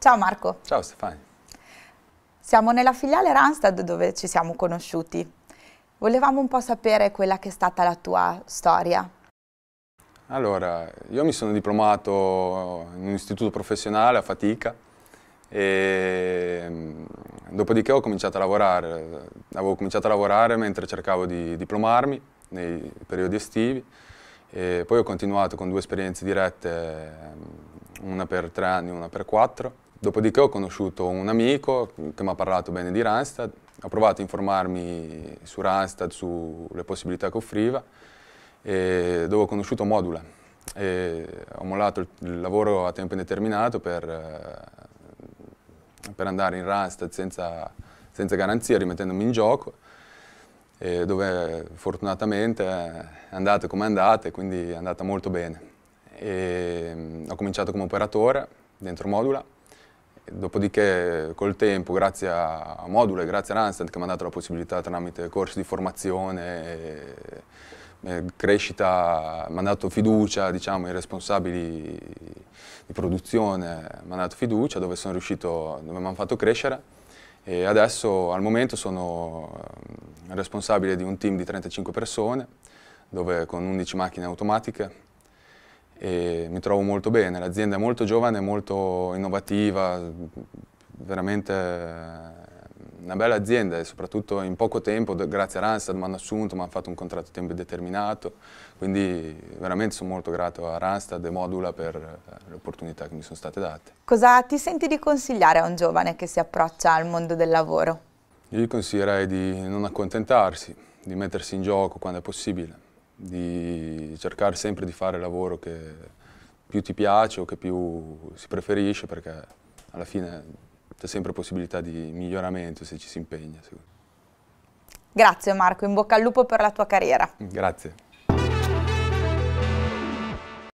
Ciao Marco. Ciao Stefania. Siamo nella filiale Randstad dove ci siamo conosciuti. Volevamo un po' sapere quella che è stata la tua storia. Allora, io mi sono diplomato in un istituto professionale a fatica e mm, dopodiché ho cominciato a lavorare. Avevo cominciato a lavorare mentre cercavo di diplomarmi nei periodi estivi e poi ho continuato con due esperienze dirette, mm, una per tre anni e una per quattro Dopodiché ho conosciuto un amico che mi ha parlato bene di Randstad, ho provato a informarmi su Randstad, sulle possibilità che offriva, dove ho conosciuto Modula. E ho mollato il lavoro a tempo indeterminato per, eh, per andare in Randstad senza, senza garanzia, rimettendomi in gioco, dove fortunatamente è andata come è andata e quindi è andata molto bene. E mm, ho cominciato come operatore dentro Modula Dopodiché col tempo, grazie a Module, grazie a Randstad che mi ha dato la possibilità tramite corsi di formazione, e, e crescita, mi ha dato fiducia, diciamo, i responsabili di produzione mi hanno dato fiducia, dove sono riuscito, dove mi hanno fatto crescere e adesso al momento sono ehm, responsabile di un team di 35 persone, dove con 11 macchine automatiche e mi trovo molto bene. L'azienda è molto giovane, molto innovativa, veramente una bella azienda e soprattutto in poco tempo, grazie a Randstad, mi hanno assunto, mi hanno fatto un contratto a tempo indeterminato, quindi veramente sono molto grato a Randstad e Modula per eh, le opportunità che mi sono state date. Cosa ti senti di consigliare a un giovane che si approccia al mondo del lavoro? Io gli consiglierei di non accontentarsi, di mettersi in gioco quando è possibile di cercare sempre di fare il lavoro che più ti piace o che più si preferisce perché alla fine c'è sempre possibilità di miglioramento se ci si impegna. Grazie Marco, in bocca al lupo per la tua carriera. Grazie.